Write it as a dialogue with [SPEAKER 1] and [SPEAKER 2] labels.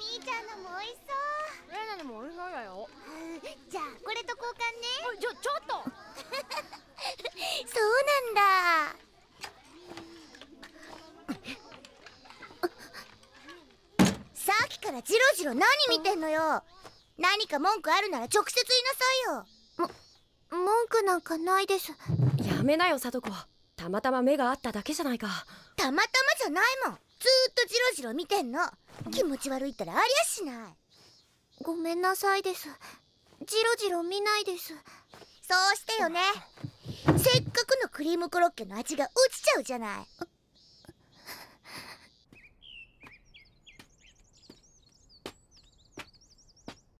[SPEAKER 1] みーちゃんのも美味しそうレナにも美味しそうだよ、じゃあこれと交換ねちょちょっと
[SPEAKER 2] そうなん
[SPEAKER 3] ださっきからジロ
[SPEAKER 4] ジロ何見
[SPEAKER 3] てんの
[SPEAKER 5] よ何か文句あるなら直接言いなさいよ文句なんかないですやめなよさとこたまたま目があっただけじゃないかたまたまじゃないもんずっとジロジロ見てんの気持ち悪いったらありゃしない
[SPEAKER 6] ごめんなさいですジロジロ見ないですそうしてよねせっかくのクリームコロッケの味が落ちちゃうじゃない